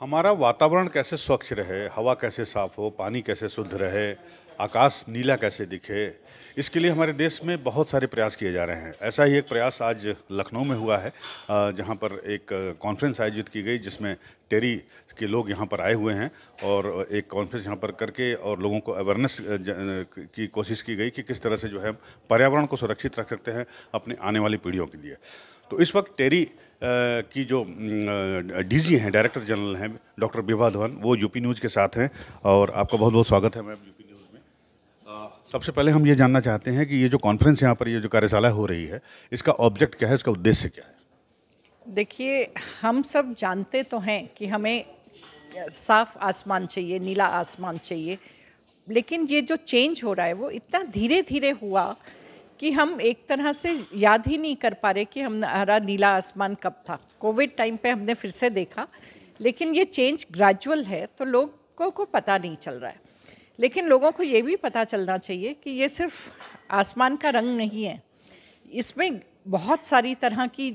हमारा वातावरण कैसे स्वच्छ रहे हवा कैसे साफ हो पानी कैसे शुद्ध रहे आकाश नीला कैसे दिखे इसके लिए हमारे देश में बहुत सारे प्रयास किए जा रहे हैं ऐसा ही एक प्रयास आज लखनऊ में हुआ है जहां पर एक कॉन्फ्रेंस आयोजित की गई जिसमें टेरी के लोग यहाँ पर आए हुए हैं और एक कॉन्फ्रेंस यहाँ पर करके और लोगों को अवेयरनेस की कोशिश की गई कि किस तरह से जो है पर्यावरण को सुरक्षित रख सकते हैं अपने आने वाली पीढ़ियों के लिए तो इस वक्त टेरी की जो डीजी हैं डायरेक्टर जनरल हैं डॉक्टर विभा धवन वो यूपी न्यूज़ के साथ हैं और आपका बहुत बहुत स्वागत है मैम यूपी न्यूज़ में सबसे पहले हम ये जानना चाहते हैं कि ये जो कॉन्फ्रेंस यहाँ पर ये जो कार्यशाला हो रही है इसका ऑब्जेक्ट क्या है इसका उद्देश्य क्या है देखिए हम सब जानते तो हैं कि हमें साफ आसमान चाहिए नीला आसमान चाहिए लेकिन ये जो चेंज हो रहा है वो इतना धीरे धीरे हुआ कि हम एक तरह से याद ही नहीं कर पा रहे कि हम हरा नीला आसमान कब था कोविड टाइम पे हमने फिर से देखा लेकिन ये चेंज ग्रेजुअल है तो लोगों को पता नहीं चल रहा है लेकिन लोगों को ये भी पता चलना चाहिए कि ये सिर्फ आसमान का रंग नहीं है इसमें बहुत सारी तरह की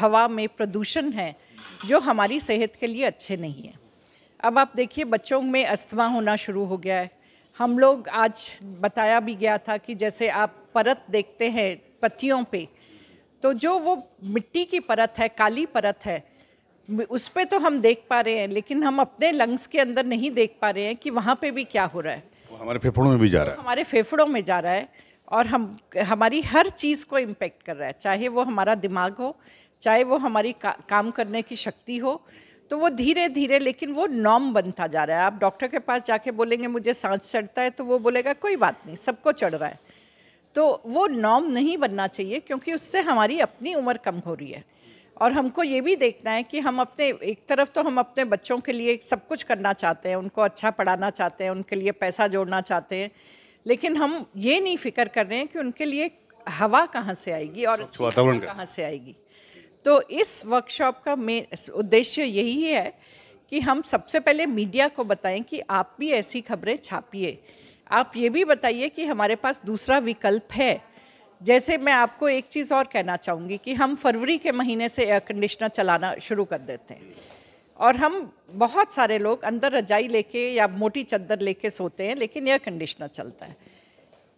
हवा में प्रदूषण है जो हमारी सेहत के लिए अच्छे नहीं है अब आप देखिए बच्चों में अस्थमा होना शुरू हो गया है हम लोग आज बताया भी गया था कि जैसे आप परत देखते हैं पत्तियों पे तो जो वो मिट्टी की परत है काली परत है उस पर तो हम देख पा रहे हैं लेकिन हम अपने लंग्स के अंदर नहीं देख पा रहे हैं कि वहाँ पे भी क्या हो रहा है वो हमारे फेफड़ों में भी जा रहा है हमारे फेफड़ों में जा रहा है और हम हमारी हर चीज़ को इम्पेक्ट कर रहा है चाहे वो हमारा दिमाग हो चाहे वो हमारी का, काम करने की शक्ति हो तो वो धीरे धीरे लेकिन वो नॉम बनता जा रहा है आप डॉक्टर के पास जाके बोलेंगे मुझे सांस चढ़ता है तो वो बोलेगा कोई बात नहीं सबको चढ़ रहा है तो वो नॉर्म नहीं बनना चाहिए क्योंकि उससे हमारी अपनी उम्र कम हो रही है और हमको ये भी देखना है कि हम अपने एक तरफ तो हम अपने बच्चों के लिए सब कुछ करना चाहते हैं उनको अच्छा पढ़ाना चाहते हैं उनके लिए पैसा जोड़ना चाहते हैं लेकिन हम ये नहीं फिक्र कर रहे हैं कि उनके लिए हवा कहाँ से आएगी और वातावरण कहाँ से आएगी तो इस वर्कशॉप का मेन उद्देश्य यही है कि हम सबसे पहले मीडिया को बताएं कि आप भी ऐसी खबरें छापिए आप ये भी बताइए कि हमारे पास दूसरा विकल्प है जैसे मैं आपको एक चीज़ और कहना चाहूँगी कि हम फरवरी के महीने से एयर कंडीशनर चलाना शुरू कर देते हैं और हम बहुत सारे लोग अंदर रजाई लेके या मोटी चद्दर लेके सोते हैं लेकिन एयर कंडीशनर चलता है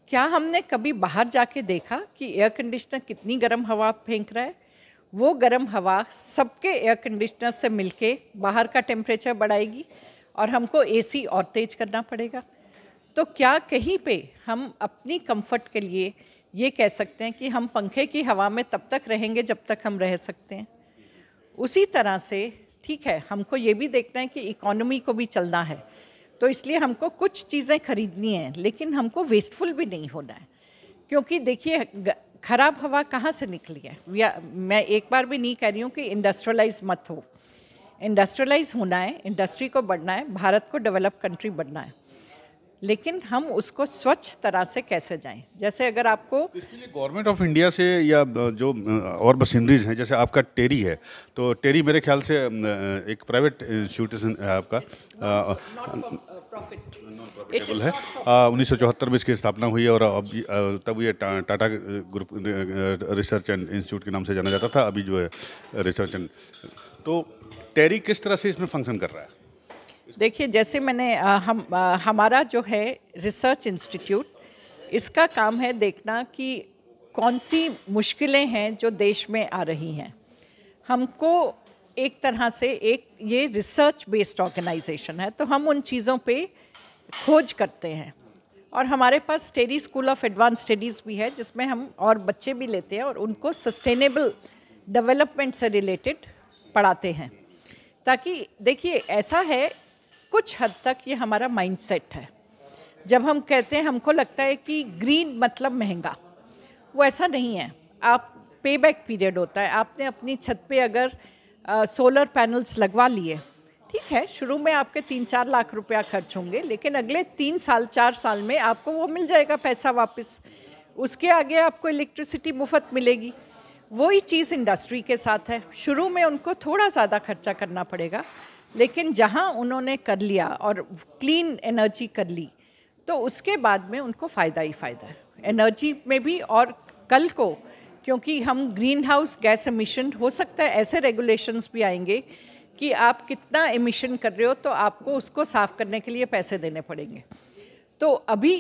क्या हमने कभी बाहर जाके देखा कि एयर कंडीशनर कितनी गर्म हवा फेंक रहा है वो गर्म हवा सबके एयर कंडीशनर से मिलके बाहर का टेम्परेचर बढ़ाएगी और हमको एसी और तेज करना पड़ेगा तो क्या कहीं पे हम अपनी कंफर्ट के लिए ये कह सकते हैं कि हम पंखे की हवा में तब तक रहेंगे जब तक हम रह सकते हैं उसी तरह से ठीक है हमको ये भी देखना है कि इकोनॉमी को भी चलना है तो इसलिए हमको कुछ चीज़ें खरीदनी हैं लेकिन हमको वेस्टफुल भी नहीं होना है क्योंकि देखिए ख़राब हवा कहाँ से निकली है या मैं एक बार भी नहीं कह रही हूँ कि इंडस्ट्रियलाइज मत हो इंडस्ट्रियलाइज होना है इंडस्ट्री को बढ़ना है भारत को डेवलप कंट्री बनना है लेकिन हम उसको स्वच्छ तरह से कैसे जाएं जैसे अगर आपको तो इसके लिए गवर्नमेंट ऑफ इंडिया से या जो और मशीनरीज हैं जैसे आपका टेरी है तो टेरी मेरे ख्याल से एक प्राइवेट इंस्टीट्यूशन है आपका प्रॉफिटेबल uh, है उन्नीस में इसकी स्थापना हुई है और अब तब ये Tata group research and institute के नाम से जाना जाता था अभी जो है रिसर्च एंड तो टेरी किस तरह से इसमें फंक्शन कर रहा है देखिए जैसे मैंने आ, हम आ, हमारा जो है रिसर्च इंस्टीट्यूट इसका काम है देखना कि कौन सी मुश्किलें हैं जो देश में आ रही हैं हमको एक तरह से एक ये रिसर्च बेस्ड ऑर्गेनाइजेशन है तो हम उन चीज़ों पे खोज करते हैं और हमारे पास study school of advance studies भी है जिसमें हम और बच्चे भी लेते हैं और उनको सस्टेनेबल डेवलपमेंट से रिलेटेड पढ़ाते हैं ताकि देखिए ऐसा है कुछ हद तक ये हमारा माइंडसेट है जब हम कहते हैं हमको लगता है कि ग्रीन मतलब महंगा वो ऐसा नहीं है आप पे बैक पीरियड होता है आपने अपनी छत पे अगर सोलर पैनल्स लगवा लिए ठीक है शुरू में आपके तीन चार लाख रुपया खर्च होंगे लेकिन अगले तीन साल चार साल में आपको वो मिल जाएगा पैसा वापस उसके आगे आपको इलेक्ट्रिसिटी मुफ्त मिलेगी वही चीज़ इंडस्ट्री के साथ है शुरू में उनको थोड़ा ज़्यादा खर्चा करना पड़ेगा लेकिन जहाँ उन्होंने कर लिया और क्लीन एनर्जी कर ली तो उसके बाद में उनको फ़ायदा ही फ़ायदा है एनर्जी में भी और कल को क्योंकि हम ग्रीन हाउस गैस एमिशन हो सकता है ऐसे रेगुलेशंस भी आएंगे कि आप कितना एमिशन कर रहे हो तो आपको उसको साफ़ करने के लिए पैसे देने पड़ेंगे तो अभी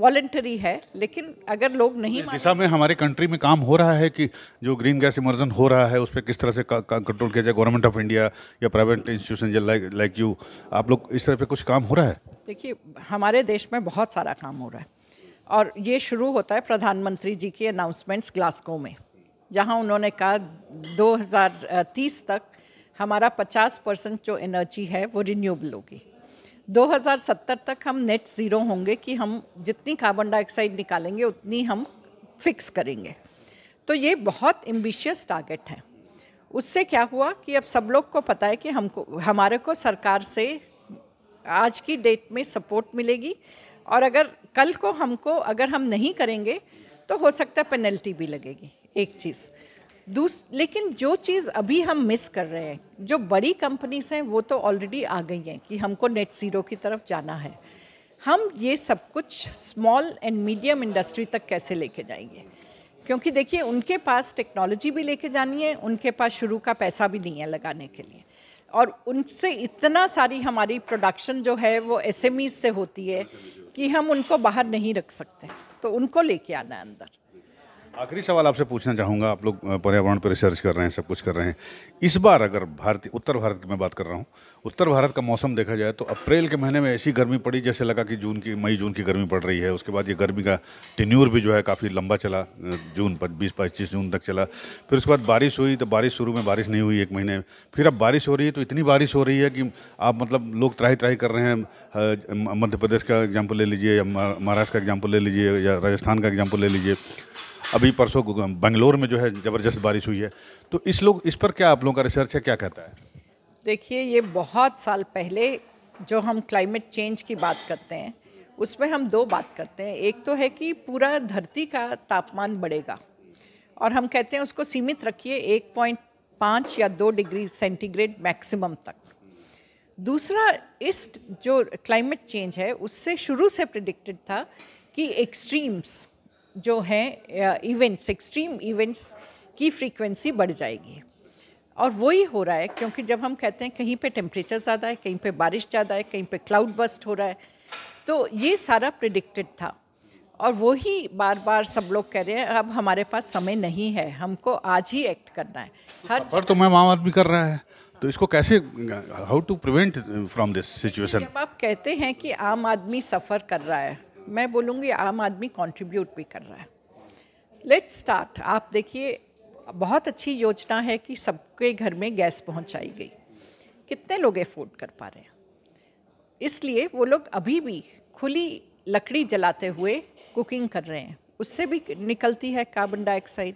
वॉलेंटरी है लेकिन अगर लोग नहीं इस दिशा में हमारे कंट्री में काम हो रहा है कि जो ग्रीन गैस इमर्जन हो रहा है उस पर किस तरह से कंट्रोल किया जाए गवर्नमेंट ऑफ इंडिया या private institution like like you आप लोग इस तरह पे कुछ काम हो रहा है देखिए हमारे देश में बहुत सारा काम हो रहा है और ये शुरू होता है प्रधानमंत्री जी के अनाउंसमेंट्स ग्लास्को में जहाँ उन्होंने कहा दो तक हमारा 50 परसेंट जो एनर्जी है वो रिन्यूएबल होगी 2070 तक हम नेट ज़ीरो होंगे कि हम जितनी कार्बन डाइऑक्साइड निकालेंगे उतनी हम फिक्स करेंगे तो ये बहुत एम्बिशियस टारगेट है उससे क्या हुआ कि अब सब लोग को पता है कि हमको हमारे को सरकार से आज की डेट में सपोर्ट मिलेगी और अगर कल को हमको अगर हम नहीं करेंगे तो हो सकता है पेनल्टी भी लगेगी एक चीज़ दूस लेकिन जो चीज़ अभी हम मिस कर रहे हैं जो बड़ी कंपनीज हैं वो तो ऑलरेडी आ गई हैं कि हमको नेट ज़ीरो की तरफ जाना है हम ये सब कुछ स्मॉल एंड मीडियम इंडस्ट्री तक कैसे लेके जाएंगे क्योंकि देखिए उनके पास टेक्नोलॉजी भी लेके जानी है उनके पास शुरू का पैसा भी नहीं है लगाने के लिए और उनसे इतना सारी हमारी प्रोडक्शन जो है वो एस से होती है कि हम उनको बाहर नहीं रख सकते तो उनको लेके आना है अंदर आखिरी सवाल आपसे पूछना चाहूँगा आप लोग पर्यावरण पर रिसर्च कर रहे हैं सब कुछ कर रहे हैं इस बार अगर भारतीय उत्तर भारत की मैं बात कर रहा हूँ उत्तर भारत का मौसम देखा जाए तो अप्रैल के महीने में ऐसी गर्मी पड़ी जैसे लगा कि जून की मई जून की गर्मी पड़ रही है उसके बाद ये गर्मी का टिन्यूर भी जो है काफ़ी लंबा चला जून पर बीस पच्चीस जून तक चला फिर उसके बाद बारिश हुई तो बारिश शुरू में बारिश नहीं हुई एक महीने फिर अब बारिश हो रही है तो इतनी बारिश हो रही है कि आप मतलब लोग त्राही त्राही कर रहे हैं मध्य प्रदेश का एग्जाम्पल ले लीजिए या महाराष्ट्र का एग्जाम्पल ले लीजिए या राजस्थान का एग्जाम्पल ले लीजिए अभी परसों बंगलोर में जो है ज़बरदस्त बारिश हुई है तो इस लोग इस पर क्या आप लोगों का रिसर्च है क्या कहता है देखिए ये बहुत साल पहले जो हम क्लाइमेट चेंज की बात करते हैं उसमें हम दो बात करते हैं एक तो है कि पूरा धरती का तापमान बढ़ेगा और हम कहते हैं उसको सीमित रखिए एक पॉइंट पाँच या दो डिग्री सेंटीग्रेड मैक्सिमम तक दूसरा इस जो क्लाइमेट चेंज है उससे शुरू से प्रिडिक्टेड था कि एक्सट्रीम्स जो हैं इवेंट्स एक्सट्रीम इवेंट्स की फ्रीक्वेंसी बढ़ जाएगी और वही हो रहा है क्योंकि जब हम कहते हैं कहीं पे टेम्परेचर ज़्यादा है कहीं पे बारिश ज़्यादा है कहीं पे क्लाउड बस्ट हो रहा है तो ये सारा प्रिडिक्टेड था और वही बार बार सब लोग कह रहे हैं अब हमारे पास समय नहीं है हमको आज ही एक्ट करना है तो हर पर तो मैम आम आदमी कर रहा है तो इसको कैसे how to prevent from this situation जब आप कहते हैं कि आम आदमी सफ़र कर रहा है मैं बोलूँगी आम आदमी कंट्रीब्यूट भी कर रहा है लेट स्टार्ट आप देखिए बहुत अच्छी योजना है कि सबके घर में गैस पहुंचाई गई कितने लोग एफोर्ड कर पा रहे हैं इसलिए वो लोग अभी भी खुली लकड़ी जलाते हुए कुकिंग कर रहे हैं उससे भी निकलती है कार्बन डाइऑक्साइड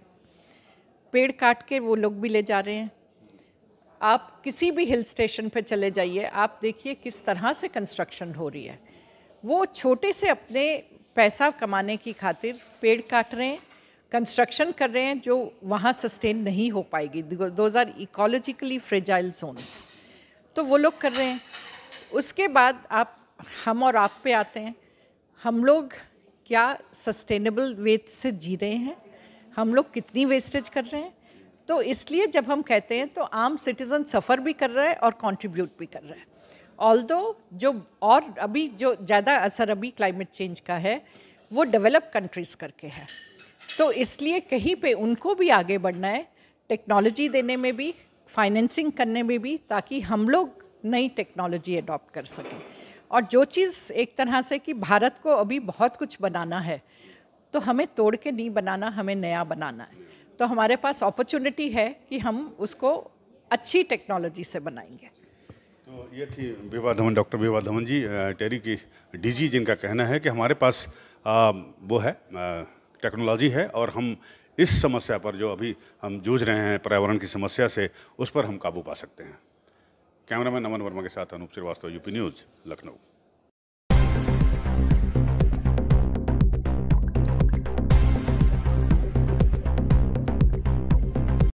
पेड़ काट के वो लोग भी ले जा रहे हैं आप किसी भी हिल स्टेशन पर चले जाइए आप देखिए किस तरह से कंस्ट्रक्शन हो रही है वो छोटे से अपने पैसा कमाने की खातिर पेड़ काट रहे हैं कंस्ट्रक्शन कर रहे हैं जो वहाँ सस्टेन नहीं हो पाएगी दो आर इकोलॉजिकली फ्रेजाइल जोन्स तो वो लोग कर रहे हैं उसके बाद आप हम और आप पे आते हैं हम लोग क्या सस्टेनेबल वे से जी रहे हैं हम लोग कितनी वेस्टेज कर रहे हैं तो इसलिए जब हम कहते हैं तो आम सिटीज़न सफ़र भी कर रहा है और कंट्रीब्यूट भी कर रहा है ऑल दो जो और अभी जो ज़्यादा असर अभी क्लाइमेट चेंज का है वो डेवलप कंट्रीज़ करके है तो इसलिए कहीं पे उनको भी आगे बढ़ना है टेक्नोलॉजी देने में भी फाइनेंसिंग करने में भी ताकि हम लोग नई टेक्नोलॉजी अडॉप्ट कर सकें और जो चीज़ एक तरह से कि भारत को अभी बहुत कुछ बनाना है तो हमें तोड़ के नहीं बनाना हमें नया बनाना है तो हमारे पास अपॉर्चुनिटी है कि हम उसको अच्छी टेक्नोलॉजी से बनाएंगे तो ये थी विवा धवन डॉक्टर विवा धवन जी टेरी की डीजी जिनका कहना है कि हमारे पास आ, वो है टेक्नोलॉजी है और हम इस समस्या पर जो अभी हम जूझ रहे हैं पर्यावरण की समस्या से उस पर हम काबू पा सकते हैं कैमरामैन नमन वर्मा के साथ अनूप श्रीवास्तव यूपी न्यूज़ लखनऊ